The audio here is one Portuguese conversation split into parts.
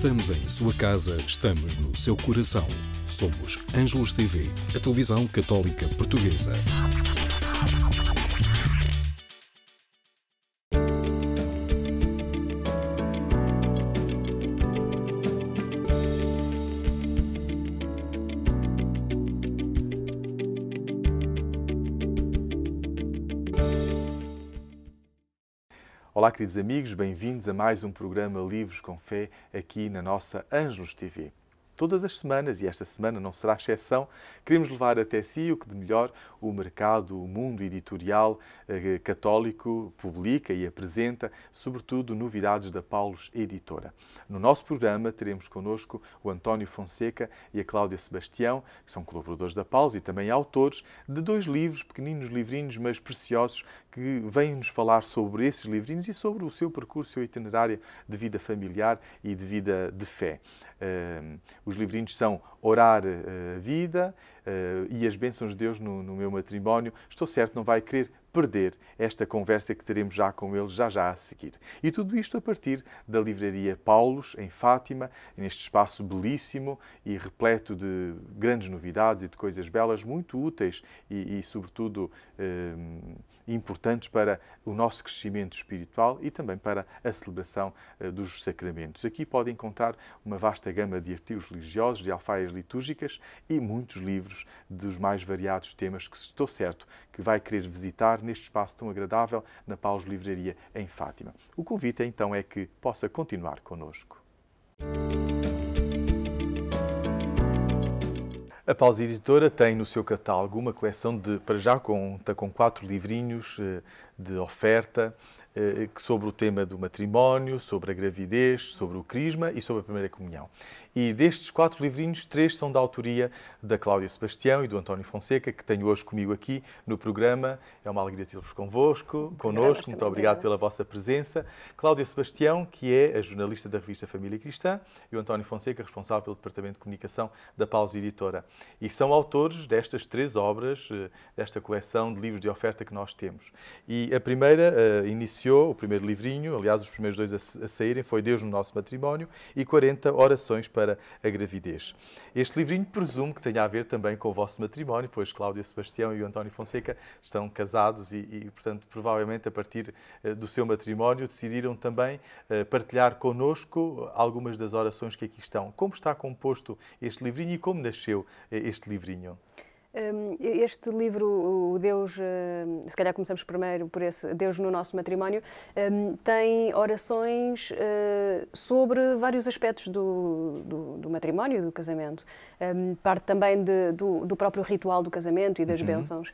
Estamos em sua casa, estamos no seu coração. Somos Ângelos TV, a televisão católica portuguesa. Olá, queridos amigos, bem-vindos a mais um programa Livros com Fé aqui na nossa Anjos TV. Todas as semanas, e esta semana não será exceção, queremos levar até si o que de melhor o mercado, o mundo editorial eh, católico publica e apresenta, sobretudo novidades da Paulos Editora. No nosso programa teremos connosco o António Fonseca e a Cláudia Sebastião, que são colaboradores da Paulos e também autores de dois livros, pequeninos livrinhos, mas preciosos, que vêm-nos falar sobre esses livrinhos e sobre o seu percurso, o seu itinerário de vida familiar e de vida de fé. Uh, os livrinhos são Orar a eh, Vida eh, e as bênçãos de Deus no, no meu matrimónio. Estou certo, não vai querer perder esta conversa que teremos já com ele já já a seguir. E tudo isto a partir da livraria Paulos, em Fátima, neste espaço belíssimo e repleto de grandes novidades e de coisas belas, muito úteis e, e sobretudo, eh, importantes para o nosso crescimento espiritual e também para a celebração eh, dos sacramentos. Aqui podem encontrar uma vasta gama de artigos religiosos, de alfaias litúrgicas e muitos livros dos mais variados temas que estou certo que vai querer visitar neste espaço tão agradável na Paus Livraria em Fátima. O convite então é que possa continuar conosco. A Pausa Editora tem no seu catálogo uma coleção de, para já conta com quatro livrinhos eh, de oferta eh, sobre o tema do matrimónio, sobre a gravidez, sobre o crisma e sobre a primeira comunhão e destes quatro livrinhos, três são da autoria da Cláudia Sebastião e do António Fonseca, que tenho hoje comigo aqui no programa. É uma alegria tê-los convosco, connosco. Muito obrigado pela vossa presença. Cláudia Sebastião, que é a jornalista da revista Família Cristã, e o António Fonseca, responsável pelo Departamento de Comunicação da Pausa Editora. E são autores destas três obras, eh, desta coleção de livros de oferta que nós temos. E a primeira uh, iniciou, o primeiro livrinho, aliás, os primeiros dois a, a saírem, foi Deus no Nosso Matrimónio e 40 Orações para para a gravidez. Este livrinho presumo que tenha a ver também com o vosso matrimónio, pois Cláudia Sebastião e o António Fonseca estão casados e, e portanto, provavelmente a partir eh, do seu matrimónio decidiram também eh, partilhar connosco algumas das orações que aqui estão. Como está composto este livrinho e como nasceu eh, este livrinho? Hum, este livro, o Deus, hum, se calhar começamos primeiro por esse Deus no nosso matrimónio, hum, tem orações sobre vários aspectos do, do, do matrimónio do casamento. Parte também de, do, do, próprio ritual do casamento e das uhum. bênçãos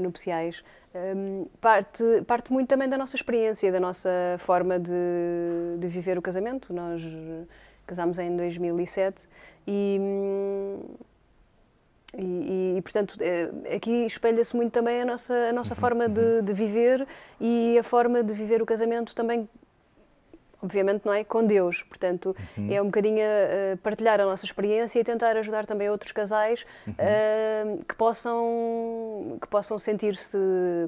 nupciais. Parte, parte muito também da nossa experiência, da nossa forma de, de viver o casamento. Nós casámos em 2007 e e, e, portanto, eh, aqui espelha-se muito também a nossa, a nossa uhum, forma de, uhum. de, viver e a forma de viver o casamento também, obviamente, não é? Com Deus. Portanto, uhum. é um bocadinho eh, partilhar a nossa experiência e tentar ajudar também outros casais uhum. uh, que possam, que possam sentir-se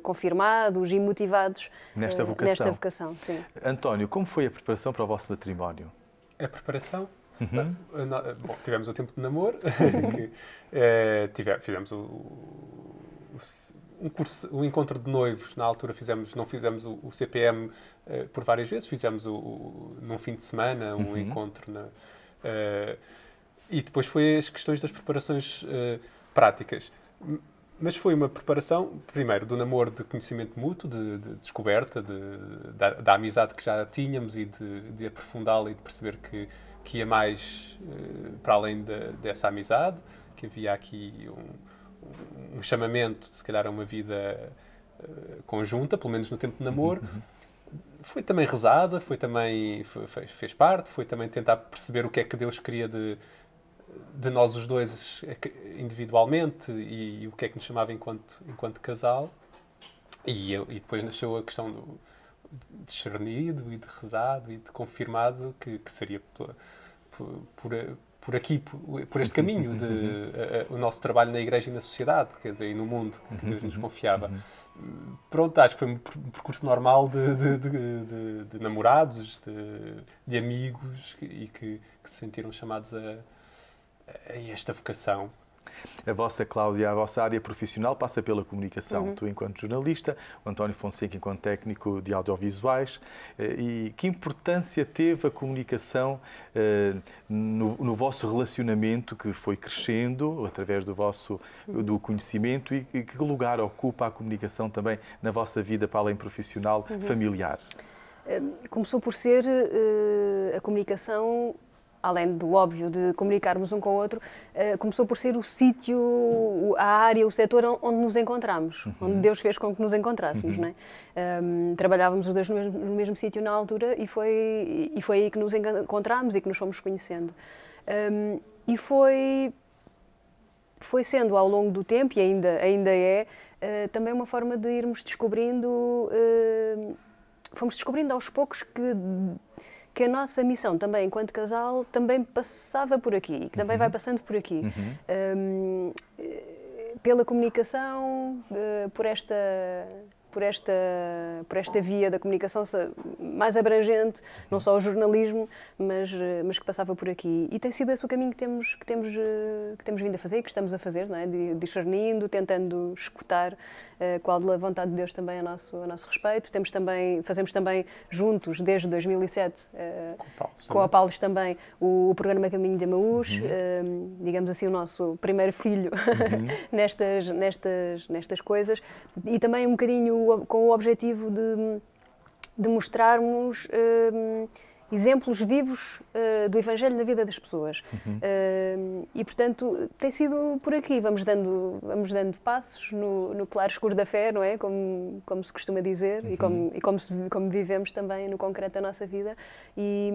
confirmados e motivados nesta vocação. Nesta vocação António, como foi a preparação para o vosso matrimónio? A preparação? Uhum. Bom, tivemos o tempo de namoro, uhum. que, é, tive, fizemos o, o um, curso, um encontro de noivos. Na altura fizemos, não fizemos o, o CPM uh, eh, por várias vezes, fizemos o, o, num fim de semana um uhum. encontro. Na, uh, e depois foi as questões das preparações uh, práticas. Mas foi uma preparação, primeiro, do namoro de conhecimento mútuo, de, de descoberta, de, da, da, amizade que já tínhamos e de, de aprofundá-la e de perceber que que ia é mais eh, para além de, dessa amizade, que havia aqui um, um chamamento, se calhar, a uma vida eh, conjunta, pelo menos no tempo de namoro. Uhum. uhum. Foi também rezada, foi também fez, fez, parte, foi também tentar perceber o que é que Deus queria de, de nós os dois eh, individualmente e, e, o que é que nos chamava enquanto, enquanto casal. E, e depois nasceu a questão do, discernido e de rezado e de confirmado que, que seria por, por, por aqui, por, por, este caminho, de, uhum. o nosso trabalho na Igreja e na sociedade, quer dizer, e no mundo que Deus nos uhum. confiava. Uhum. Pronto, acho que foi um percurso normal de, de, de, de namorados, de, amigos e que, que se sentiram chamados a, a esta vocação. A vossa, Cláudia, a vossa área profissional passa pela comunicação. Uhum. Tu, enquanto jornalista, o António Fonseca, enquanto técnico de audiovisuais. Eh, e que importância teve a comunicação eh, no, no vosso relacionamento que foi crescendo através do vosso uhum. do conhecimento e que lugar ocupa a comunicação também na vossa vida para além profissional, uhum. familiar? Eh, começou por ser a comunicação além do óbvio de comunicarmos um com o outro, eh, começou por ser o sítio, a área, o setor onde nos encontramos, uhum. onde Deus fez com que nos encontrássemos. Uhum. É? Um, ehm, trabalhávamos os dois no mesmo, mesmo sítio na altura e foi, e foi aí que nos encontramos e que nos fomos conhecendo. Um, ehm, e foi foi sendo ao longo do tempo e ainda ainda é uh, também uma forma de irmos descobrindo uh, fomos descobrindo aos poucos que que a nossa missão também, enquanto casal, também passava por aqui, que também uhum. vai passando por aqui. Uhum. Um, eh, pela comunicação, eh, por esta por esta, por esta via da comunicação mais abrangente, não só o jornalismo, mas, eh, mas que passava por aqui. E tem sido esse o caminho que temos, que temos, eh, que temos vindo a fazer e que estamos a fazer, não é? discernindo, tentando escutar eh, qual a vontade de Deus também a nosso, a nosso respeito. Temos também, fazemos também juntos, desde 2007, com, com a Paulos também, o, o programa Caminho de Amaús, uhum. digamos assim, o nosso primeiro filho uhum. nestas, nestas, nestas coisas. E também um bocadinho com o objetivo de, de mostrarmos uh, exemplos vivos uh, do Evangelho na vida das pessoas. Uhum. Hum, e, portanto, tem sido por aqui. Vamos dando, vamos dando passos no, no claro escuro da fé, não é? Como, como se costuma dizer uhum. e, como, e como, se, como, vivemos também no concreto da nossa vida. E,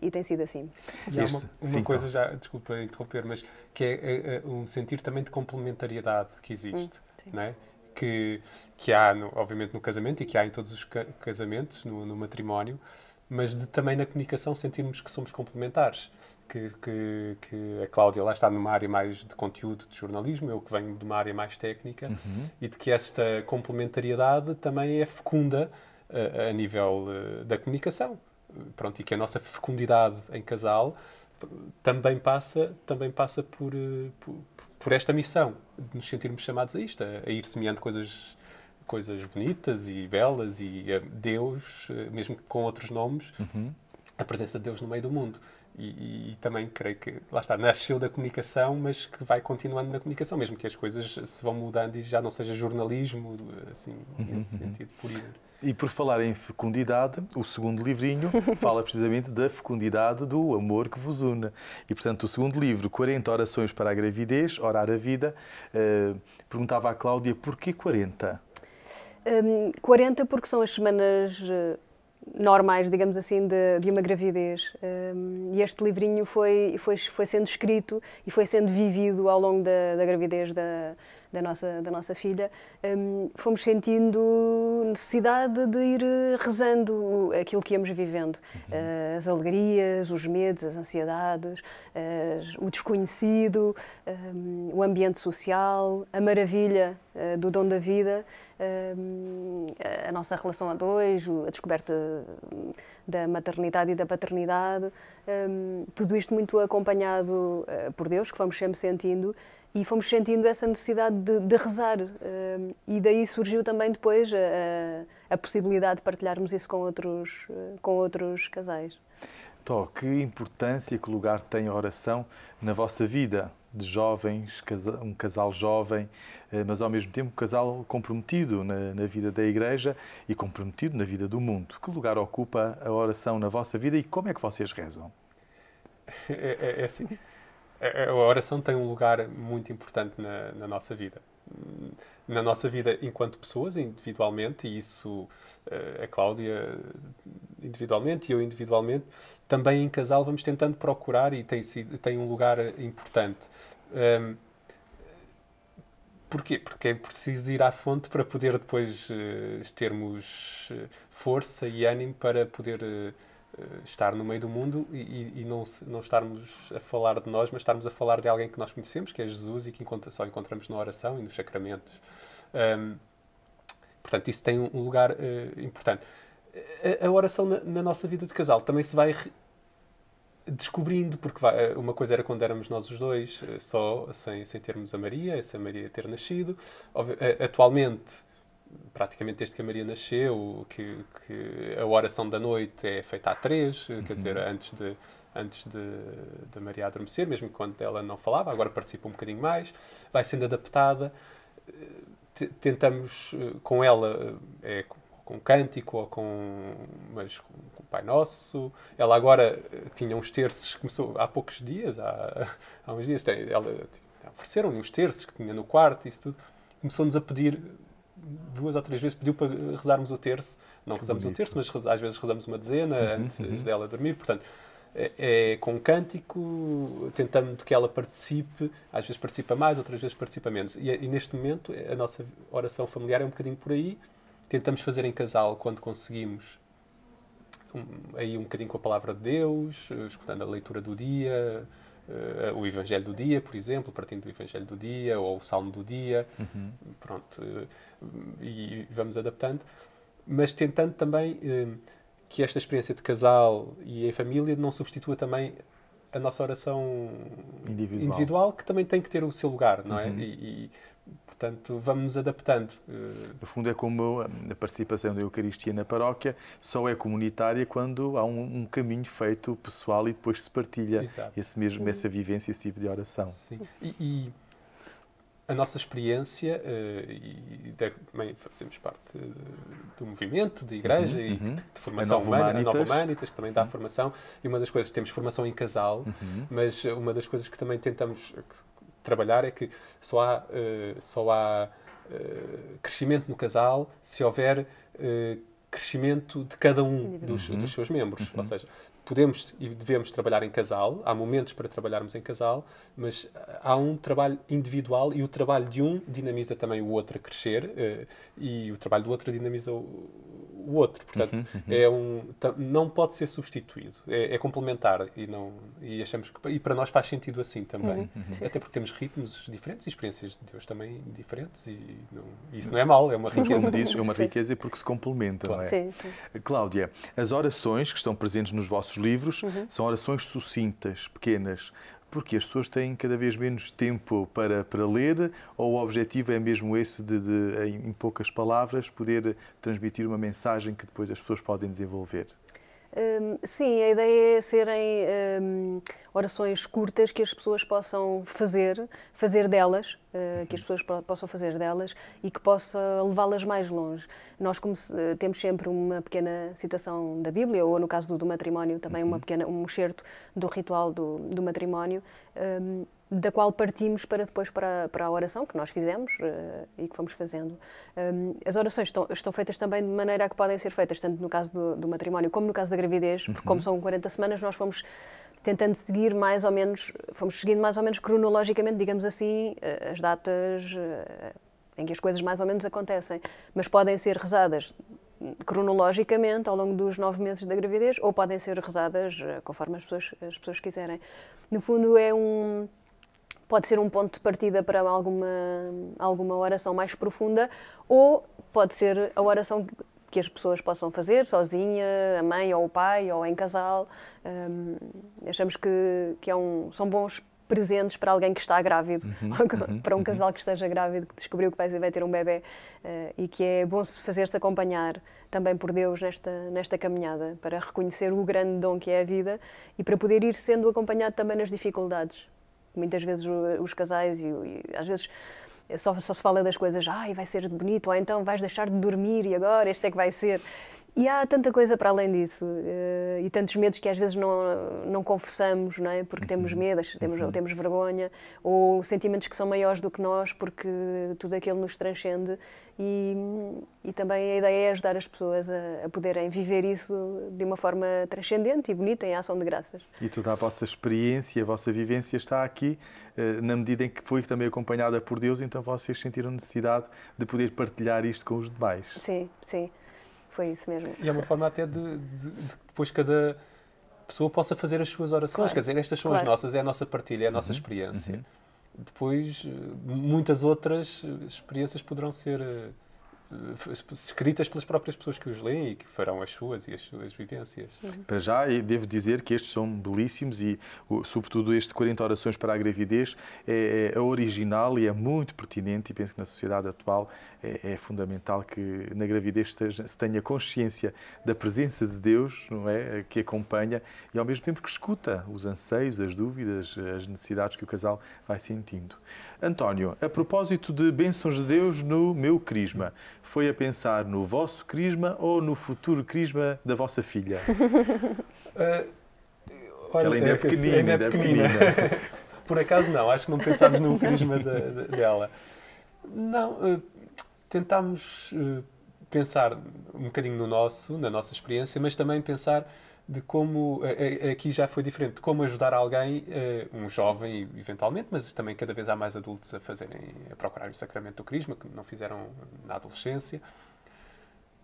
e tem sido assim. E há uma, uma Sim, coisa então. já, desculpa interromper, mas que é, é, é um sentir também de complementariedade que existe. Hum, não é? que, que há, no, obviamente, no casamento e que há em todos os ca casamentos, no, no, matrimónio, mas de, também na comunicação sentirmos que somos complementares. Que, que, que, a Cláudia lá está numa área mais de conteúdo, de jornalismo, eu que venho de uma área mais técnica, uhum. e de que esta complementariedade também é fecunda a, eh, a nível eh, da comunicação. Pronto, e que a nossa fecundidade em casal também passa, também passa por, eh, por, por, esta missão, de nos sentirmos chamados a isto, a, a ir semeando coisas coisas bonitas e belas e Deus, eh, mesmo com outros nomes, uhum. a presença de Deus no meio do mundo. E, e, e, também creio que, lá está, nasceu da comunicação, mas que vai continuando na comunicação, mesmo que as coisas se vão mudando e já não seja jornalismo, eh, assim, nesse uhum. sentido, por ir. E por falar em fecundidade, o segundo livrinho fala precisamente da fecundidade do amor que vos une. E, portanto, o segundo livro, 40 orações para a gravidez, orar a vida, eh, perguntava à Cláudia, porquê 40? Um, 40 porque são as semanas eh, normais, digamos assim, de, de uma gravidez. Um, e este livrinho foi, foi, foi sendo escrito e foi sendo vivido ao longo da, da gravidez da, da, nossa, da nossa filha. Um, fomos sentindo necessidade de ir rezando aquilo que íamos vivendo. Uhum. Uh, as alegrias, os medos, as ansiedades, uh, o desconhecido, um, o ambiente social, a maravilha uh, do dom da vida a nossa relação a dois, a descoberta hum, da maternidade e da paternidade, tudo isto muito acompanhado ah, por Deus, que fomos sempre sentindo e fomos sentindo essa necessidade de, de rezar e daí surgiu também depois a, a possibilidade de partilharmos isso com outros ah, com outros casais Tó, que importância e que lugar tem a oração na vossa vida? De jovens, um casal jovem, eh, mas ao mesmo tempo um casal comprometido na, na vida da Igreja e comprometido na vida do mundo. Que lugar ocupa a oração na vossa vida e como é que vocês rezam? É, é, é assim. A oração tem um lugar muito importante na, na nossa vida na nossa vida enquanto pessoas, individualmente, e isso eh, a Cláudia individualmente e eu individualmente, também em casal vamos tentando procurar e tem, tem um lugar importante. Um, Porquê? Porque é preciso ir à fonte para poder depois uh, termos eh, força e ânimo para poder uh, eh, estar no meio do mundo e, e, não, não estarmos a falar de nós, mas estarmos a falar de alguém que nós conhecemos, que é Jesus e que encontra, só encontramos na oração e nos sacramentos. Um, portanto, isso tem um lugar uh, importante. A, a oração na, na, nossa vida de casal também se vai descobrindo, porque vai, eh, uma coisa era quando éramos nós os dois, só sem, sem termos a Maria, sem a Maria ter nascido. Atualmente praticamente desde que a Maria nasceu, que, que a oração da noite é feita a três, uhum. quer dizer, uhum. antes de antes de, de Maria adormecer, mesmo quando ela não falava, agora participa um bocadinho mais, vai sendo adaptada. Eh, T tentamos eh, com ela, é, com cântico ou com, mas, com o Pai Nosso. Ela agora tinha uns terços, começou há poucos dias, há, há uns dias, ela ofereceram-lhe uns terços que tinha no quarto, isso tudo. Começou-nos a pedir duas ou três vezes pediu para rezarmos o terço. Não que rezamos bonito. o terço, mas às vezes rezamos uma dezena uhum, antes uhum. dela dormir. Portanto, é, é com um cântico, tentando que ela participe. Às vezes participa mais, outras vezes participa menos. E, e neste momento, a nossa oração familiar é um bocadinho por aí. Tentamos fazer em casal quando conseguimos. Um, aí um bocadinho com a palavra de Deus, escutando a leitura do dia, uh, o Evangelho do Dia, por exemplo, partindo do Evangelho do Dia ou o Salmo do Dia, uhum. pronto, uh, e vamos adaptando, mas tentando também uh, que esta experiência de casal e em família não substitua também a nossa oração individual, individual que também tem que ter o seu lugar, não é? Uhum. E, e, Portanto, vamos nos adaptando. Eh, no fundo, é como a participação da Eucaristia na paróquia só é comunitária quando há um, um caminho feito pessoal e depois se partilha esse mesmo, essa vivência, esse tipo de oração. Sim. E, e a nossa experiência, eh, e também fazemos parte do movimento, da igreja uhum, uhum. De, de, formação a humana, Humanitas. a Nova Humanitas, que também dá uhum. formação. E uma das coisas, temos formação em casal, uhum. mas eh, uma das coisas que também tentamos, trabalhar é que só há, uh, só há uh, crescimento no casal se houver uh, crescimento de cada um dos, uhum. dos seus membros. Uhum. Ou seja, podemos e devemos trabalhar em casal, há momentos para trabalharmos em casal, mas há um trabalho individual e o trabalho de um dinamiza também o outro a crescer e o trabalho do outro dinamiza o o outro. Portanto, uhum, uhum. É um, tá, não pode ser substituído, é, é, complementar e, não, e achamos que e para nós faz sentido assim também. Uhum, uhum. Até porque temos ritmos diferentes e experiências de Deus também diferentes e, não, isso não é mal, é uma riqueza. Como dizes, é uma riqueza porque se complementa, claro. não é? Sim, sim. Cláudia, as orações que estão presentes nos vossos livros uhum. são orações sucintas, pequenas, porque as pessoas têm cada vez menos tempo para, para ler, ou o objetivo é mesmo esse de, de em poucas palavras, poder transmitir uma mensagem que depois as pessoas podem desenvolver? Hum, sim, a ideia é serem hum, orações curtas que as pessoas possam fazer, fazer delas, uh, que as uhum. pessoas possam fazer delas e que possa levá-las mais longe. Nós como se, eh, temos sempre uma pequena citação da Bíblia, ou no caso do, do matrimónio também uhum. uma pequena, um excerto do ritual do, do matrimónio, um, da qual partimos para depois para, para a oração que nós fizemos uh, e que fomos fazendo. Um, ehm, as orações estão, estão, feitas também de maneira a que podem ser feitas, tanto no caso do, do matrimónio como no caso da gravidez, porque como uhum. são 40 semanas, nós fomos tentando seguir mais ou menos, fomos seguindo mais ou menos cronologicamente, digamos assim, eh, as datas eh, em que as coisas mais ou menos acontecem, mas podem ser rezadas cronologicamente ao longo dos nove meses da gravidez ou podem ser rezadas conforme as pessoas, as pessoas quiserem. No fundo é um pode ser um ponto de partida para alguma, alguma oração mais profunda ou pode ser a oração que as pessoas possam fazer sozinha, a mãe ou o pai ou em casal. Um, achamos que, que é um, são bons presentes para alguém que está grávido, uhum, uhum. para um uhum. casal que esteja grávido, que descobriu que vai, vai ter um bebê uh, e que é bom fazer-se acompanhar também por Deus nesta, nesta caminhada, para reconhecer o grande dom que é a vida e para poder ir sendo acompanhado também nas dificuldades, muitas vezes os casais e, e às vezes só, só, se fala das coisas, ai, vai ser bonito, ou então vais deixar de dormir e agora este é que vai ser. E há tanta coisa para além disso uh, e tantos medos que às vezes não, não confessamos, não é? Porque temos uhum. medo, temos, ou uhum. temos vergonha, ou sentimentos que são maiores do que nós porque tudo aquilo nos transcende. E, e também a ideia é ajudar as pessoas a, a poderem viver isso de uma forma transcendente e bonita, em ação de graças. E toda a vossa experiência, a vossa vivência está aqui, uh, na medida em que foi também acompanhada por Deus, então vocês sentiram necessidade de poder partilhar isto com os demais. Sim, sim. Foi isso mesmo. E é uma forma até de, de, de depois cada pessoa possa fazer as suas orações. Claro. Quer dizer, estas são claro. as nossas, é a nossa partilha, é a nossa uhum. experiência. Uhum. Depois, eh, muitas outras eh, experiências poderão ser eh, eh, escritas pelas próprias pessoas que os leem e que farão as suas e as suas vivências. Uhum. Para já, devo dizer que estes são belíssimos e, sobretudo, este 40 Orações para a Gravidez é, é, é original e é muito pertinente e penso que na sociedade atual é, é fundamental que na gravidez se tenha consciência da presença de Deus, não é, que acompanha e ao mesmo tempo que escuta os anseios, as dúvidas, as necessidades que o casal vai sentindo. António, a propósito de bênçãos de Deus no meu crisma, foi a pensar no vosso crisma ou no futuro crisma da vossa filha? uh, olha, ela ainda é, é pequenina. É ainda é pequenina. pequenina. Por acaso não, acho que não pensámos no crisma da, da, dela. Não, uh, tentámos uh, pensar um bocadinho no nosso, na nossa experiência, mas também pensar de como é, é, é aqui já foi diferente, de como ajudar alguém, eh, um jovem eventualmente, mas também cada vez há mais adultos a fazerem, a procurarem o sacramento do crisma, que não fizeram na adolescência,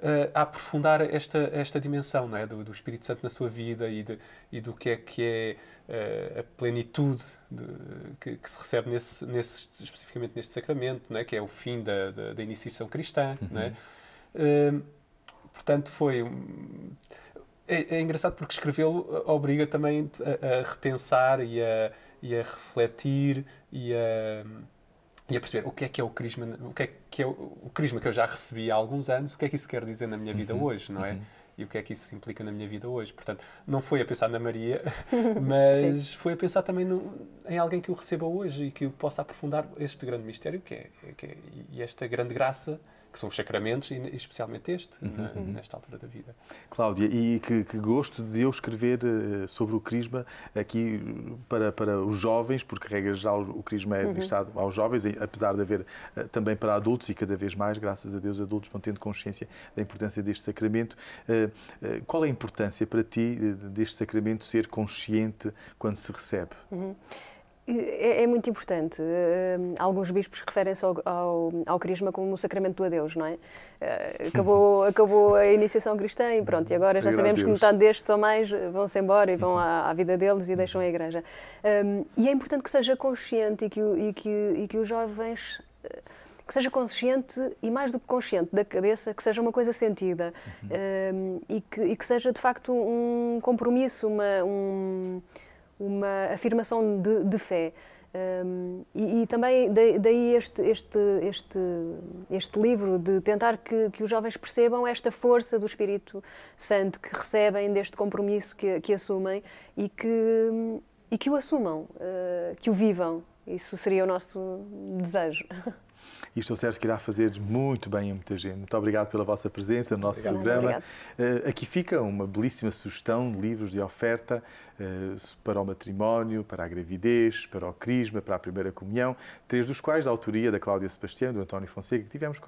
eh, a aprofundar esta esta dimensão, não é, do, do Espírito Santo na sua vida e, de, e do que é que é eh, a plenitude de, que, que, se recebe nesse, nesse especificamente neste sacramento, não é, que é o fim da, da, da iniciação cristã, uhum. não é? Uhum. Portanto, foi é, é engraçado porque escrevê-lo eh, obriga também a, a repensar e a, e a refletir e a e a perceber o que é que é o crisma, o que é que é o, o crisma que eu já recebi há alguns anos, o que é que isso quer dizer na minha vida uhum, hoje, não é? Uhum. E o que é que isso implica na minha vida hoje. Portanto, não foi a pensar na Maria, mas foi a pensar também no, em alguém que o receba hoje e que possa aprofundar este grande mistério que é, que é e esta grande graça que são os sacramentos, e especialmente este, uhum, né, uhum. nesta altura da vida. Cláudia, e que, que gosto de eu escrever eh, sobre o Crisma aqui eh, para, para os jovens, porque, regra já o Crisma é administrado uhum. aos jovens, apesar de haver eh, também para adultos, e cada vez mais, graças a Deus, adultos vão tendo consciência da importância deste sacramento. Qual é a importância para ti deste sacramento ser consciente quando se recebe? Uhum. É, é, muito importante. Uh, alguns bispos referem-se ao, ao, ao, Crisma como o sacramento do adeus, não é? Uh, acabou, acabou a iniciação cristã e pronto, e agora já sabemos que metade destes ou mais vão-se embora e vão uhum. à, à, vida deles e uhum. deixam a igreja. Um, ehm, e é importante que seja consciente e que, o, e que, e que os jovens. Eh, que seja consciente e, mais do que consciente da cabeça, que seja uma coisa sentida um, uhum. ehm, e, que, e, que, seja de facto um compromisso, uma, um, uma afirmação de, de fé. Um, e, e, também daí este, este, este, este livro de tentar que, que, os jovens percebam esta força do Espírito Santo que recebem deste compromisso que, que assumem e que, e que o assumam, uh, que o vivam. Isso seria o nosso desejo. E estou certo que irá fazer muito bem a muita gente. Muito obrigado pela vossa presença no nosso obrigado. programa. Obrigado. Eh, aqui fica uma belíssima sugestão de livros de oferta eh, para o matrimónio, para a gravidez, para o crisma, para a primeira comunhão, três dos quais da autoria da Cláudia Sebastião, do António Fonseca, que tivemos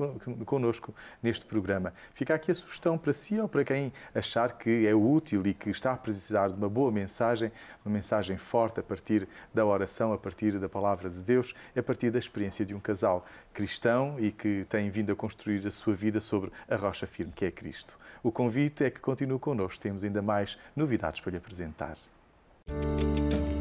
connosco neste programa. Fica aqui a sugestão para si ou para quem achar que é útil e que está a precisar de uma boa mensagem, uma mensagem forte a partir da oração, a partir da palavra de Deus, a partir da experiência de um casal cristão e que tem vindo a construir a sua vida sobre a rocha firme que é Cristo. O convite é que continue connosco, temos ainda mais novidades para lhe apresentar. Música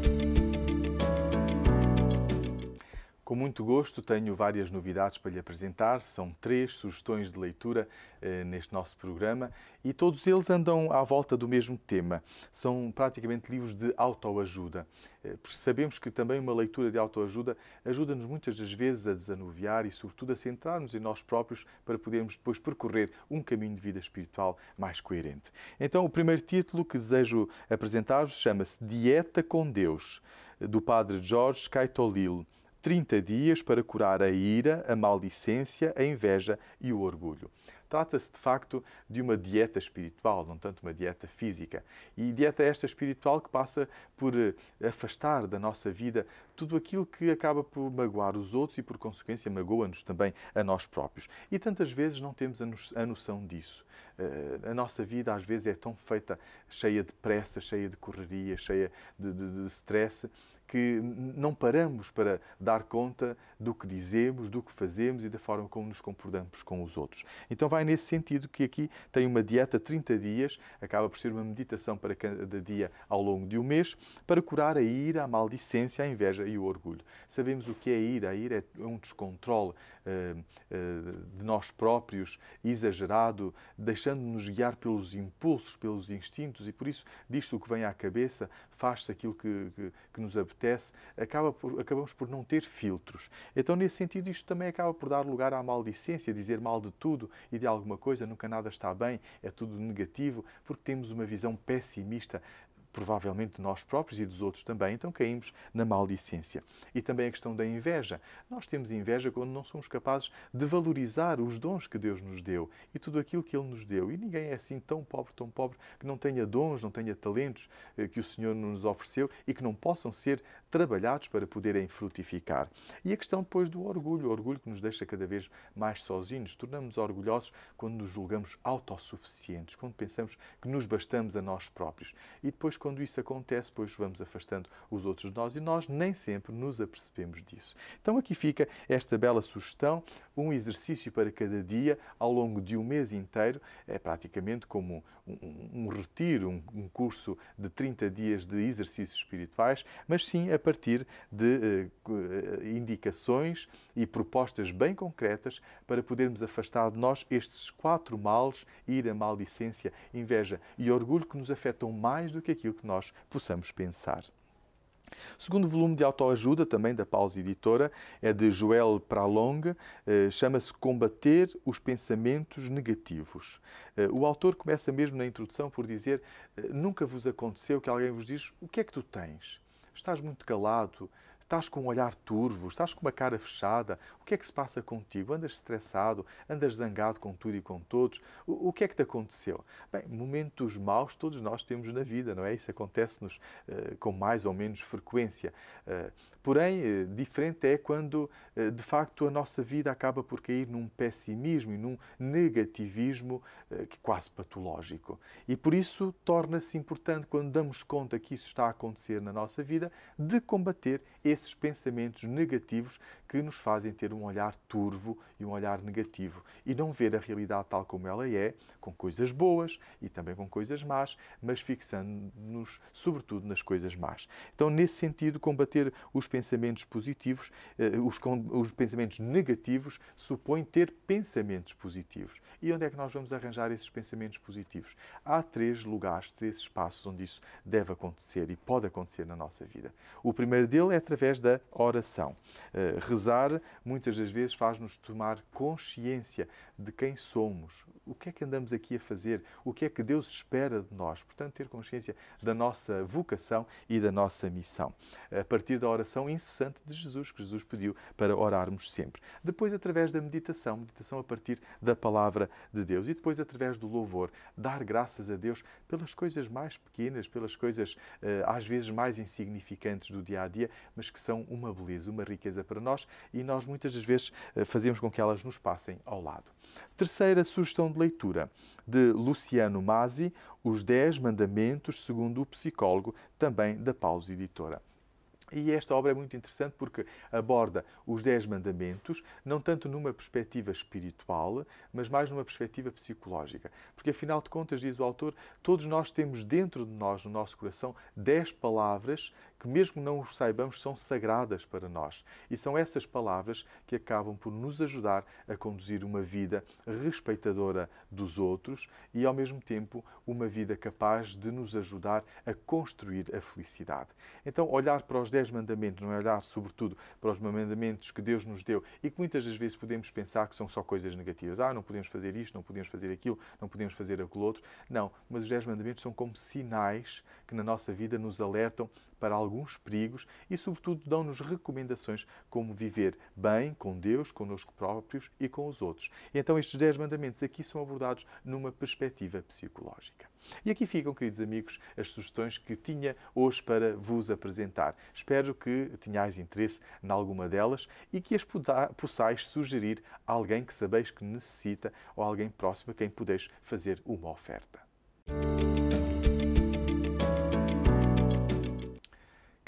Com muito gosto, tenho várias novidades para lhe apresentar. São três sugestões de leitura eh, neste nosso programa e todos eles andam à volta do mesmo tema. São praticamente livros de autoajuda. Eh, sabemos que também uma leitura de autoajuda ajuda-nos muitas das vezes a desanuviar e, sobretudo, a centrar-nos em nós próprios para podermos depois percorrer um caminho de vida espiritual mais coerente. Então, o primeiro título que desejo apresentar-vos chama-se Dieta com Deus, do padre Jorge Caetolil. 30 dias para curar a ira, a maldicência, a inveja e o orgulho. Trata-se de facto de uma dieta espiritual, não tanto uma dieta física. E dieta esta espiritual que passa por eh, afastar da nossa vida tudo aquilo que acaba por magoar os outros e, por consequência, magoa-nos também a nós próprios. E tantas vezes não temos a noção disso. Eh, a nossa vida às vezes é tão feita, cheia de pressa, cheia de correria, cheia de, de, de stress, que não paramos para dar conta do que dizemos, do que fazemos e da forma como nos comportamos com os outros. Então vai nesse sentido que aqui tem uma dieta 30 dias, acaba por ser uma meditação para cada dia ao longo de um mês, para curar a ira, a maldicência, a inveja e o orgulho. Sabemos o que é a ira. A ira é um descontrole eh, eh, de nós próprios, exagerado, deixando-nos guiar pelos impulsos, pelos instintos, e por isso disto o que vem à cabeça, faz-se aquilo que, que, que, nos apetece, acaba por, acabamos por não ter filtros. Então, nesse sentido, isto também acaba por dar lugar à maldicência, dizer mal de tudo e de alguma coisa, nunca nada está bem, é tudo negativo, porque temos uma visão pessimista provavelmente nós próprios e dos outros também, então caímos na maldicência. E também a questão da inveja. Nós temos inveja quando não somos capazes de valorizar os dons que Deus nos deu e tudo aquilo que Ele nos deu. E ninguém é assim tão pobre, tão pobre, que não tenha dons, não tenha talentos eh, que o Senhor nos ofereceu e que não possam ser trabalhados para poderem frutificar. E a questão depois do orgulho, o orgulho que nos deixa cada vez mais sozinhos. Tornamos orgulhosos quando nos julgamos autossuficientes, quando pensamos que nos bastamos a nós próprios. E depois, quando quando isso acontece, pois vamos afastando os outros de nós e nós nem sempre nos apercebemos disso. Então aqui fica esta bela sugestão, um exercício para cada dia ao longo de um mês inteiro, é praticamente como um, um retiro, um, um, curso de 30 dias de exercícios espirituais, mas sim a partir de uh, indicações e propostas bem concretas para podermos afastar de nós estes quatro males: ira, maldicência, inveja e orgulho, que nos afetam mais do que aquilo que nós possamos pensar. O segundo volume de autoajuda, também da Pausa Editora, é de Joel Pralong, eh, chama-se Combater os Pensamentos Negativos. Eh, o autor começa mesmo na introdução por dizer: eh, Nunca vos aconteceu que alguém vos diz o que é que tu tens? Estás muito calado, Estás com um olhar turvo, estás com uma cara fechada. O que é que se passa contigo? Andas estressado, andas zangado com tudo e com todos. O, o que é que te aconteceu? Bem, momentos maus todos nós temos na vida, não é? Isso acontece-nos uh, com mais ou menos frequência. Uh, Porém, eh, diferente é quando, eh, de facto, a nossa vida acaba por cair num pessimismo e num negativismo eh, é quase patológico. E por isso torna-se importante, quando damos conta que isso está a acontecer na nossa vida, de combater esses pensamentos negativos que nos fazem ter um olhar turvo e um olhar negativo e não ver a realidade tal como ela é, com coisas boas e também com coisas más, mas fixando-nos sobretudo nas coisas más. Então, nesse sentido, combater os pensamentos positivos, eh, os, os pensamentos negativos, supõe ter pensamentos positivos. E onde é que nós vamos arranjar esses pensamentos positivos? Há três lugares, três espaços onde isso deve acontecer e pode acontecer na nossa vida. O primeiro dele é através da oração. Eh, rezar muitas das vezes faz-nos tomar consciência de quem somos, o que é que andamos aqui a fazer, o que é que Deus espera de nós. Portanto, ter consciência da nossa vocação e da nossa missão. A partir da oração incessante de Jesus, que Jesus pediu para orarmos sempre. Depois, através da meditação, meditação a partir da palavra de Deus. E depois, através do louvor, dar graças a Deus pelas coisas mais pequenas, pelas coisas eh, às vezes mais insignificantes do dia a dia, mas que são uma beleza, uma riqueza para nós e nós muitas das vezes eh, fazemos com que elas nos passem ao lado. Terceira sugestão de leitura de Luciano Masi, Os Dez Mandamentos segundo o Psicólogo, também da Pausa Editora. E esta obra é muito interessante porque aborda os Dez Mandamentos, não tanto numa perspectiva espiritual, mas mais numa perspectiva psicológica. Porque, afinal de contas, diz o autor, todos nós temos dentro de nós, no nosso coração, dez palavras que, mesmo não os saibamos, são sagradas para nós. E são essas palavras que acabam por nos ajudar a conduzir uma vida respeitadora dos outros e, ao mesmo tempo, uma vida capaz de nos ajudar a construir a felicidade. Então, olhar para os Dez Mandamentos, não é olhar, sobretudo, para os mandamentos que Deus nos deu e que muitas das vezes podemos pensar que são só coisas negativas. Ah, não podemos fazer isto, não podemos fazer aquilo, não podemos fazer aquilo outro. Não, mas os Dez Mandamentos são como sinais que na nossa vida nos alertam para alguns perigos e, sobretudo, dão-nos recomendações como viver bem com Deus, conosco próprios e com os outros. Então, estes 10 mandamentos aqui são abordados numa perspectiva psicológica. E aqui ficam, queridos amigos, as sugestões que tinha hoje para vos apresentar. Espero que tenhais interesse em alguma delas e que as possais sugerir a alguém que sabeis que necessita ou a alguém próximo a quem podeis fazer uma oferta.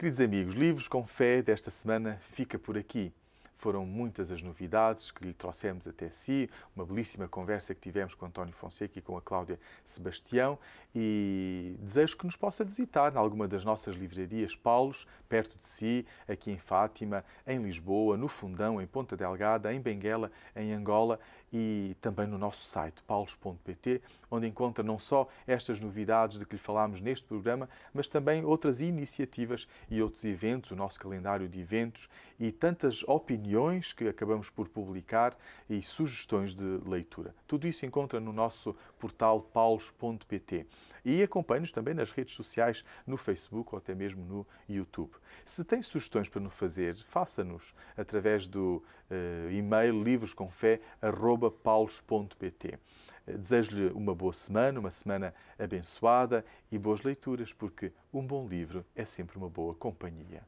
Queridos amigos, Livros com Fé desta semana fica por aqui. Foram muitas as novidades que lhe trouxemos até si, uma belíssima conversa que tivemos com António Fonseca e com a Cláudia Sebastião e desejo que nos possa visitar em alguma das nossas livrarias Paulos, perto de si, aqui em Fátima, em Lisboa, no Fundão, em Ponta Delgada, em Benguela, em Angola e também no nosso site paulos.pt, onde encontra não só estas novidades de que lhe falámos neste programa, mas também outras iniciativas e outros eventos, o nosso calendário de eventos e tantas opiniões que acabamos por publicar e sugestões de leitura. Tudo isso encontra no nosso portal paulos.pt e acompanhe-nos também nas redes sociais, no Facebook ou até mesmo no YouTube. Se tem sugestões para nos fazer, faça-nos através do uh, e-mail livroscomfé.paulos.pt. Eh, desejo-lhe uma boa semana, uma semana abençoada e boas leituras, porque um bom livro é sempre uma boa companhia.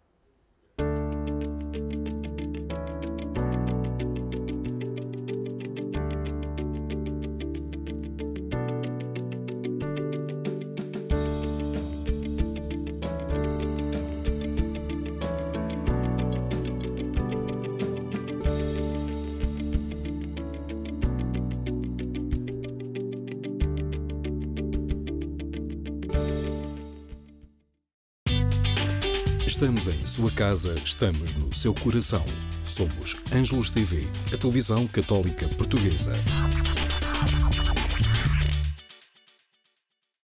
sua casa, estamos no seu coração. Somos Ângelos TV, a televisão católica portuguesa.